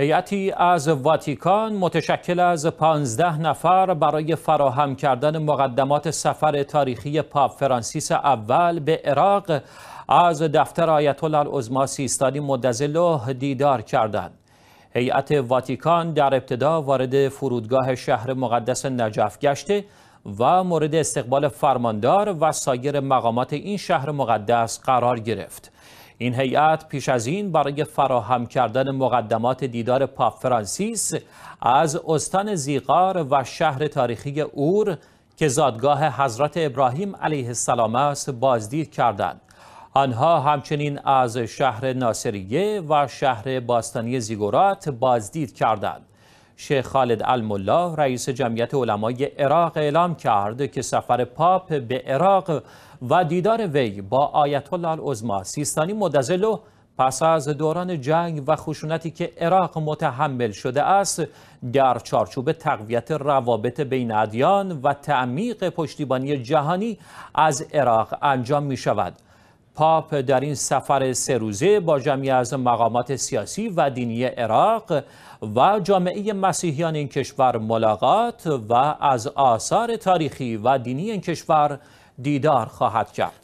هیئتی از واتیکان متشکل از 15 نفر برای فراهم کردن مقدمات سفر تاریخی پاپ فرانسیس اول به عراق از دفتر آیت الله العظما سیستانی مدظله دیدار کردند. هیئت واتیکان در ابتدا وارد فرودگاه شهر مقدس نجف گشته و مورد استقبال فرماندار و سایر مقامات این شهر مقدس قرار گرفت. این هیئت پیش از این برای فراهم کردن مقدمات دیدار پاپ فرانسیس از استان زیقار و شهر تاریخی اور که زادگاه حضرت ابراهیم علیه السلام است بازدید کردند آنها همچنین از شهر ناصریه و شهر باستانی زیگورات بازدید کردند شیخ خالد الملا رئیس جمعیت علمای عراق اعلام کرد که سفر پاپ به عراق و دیدار وی با آیت الله العظما سیستانی مدزلو پس از دوران جنگ و خشونتی که عراق متحمل شده است در چارچوب تقویت روابط بین ادیان و تعمیق پشتیبانی جهانی از عراق انجام می شود پاپ در این سفر سه روزه با جمعی از مقامات سیاسی و دینی عراق و جامعه مسیحیان این کشور ملاقات و از آثار تاریخی و دینی این کشور دیدار خواهد کرد.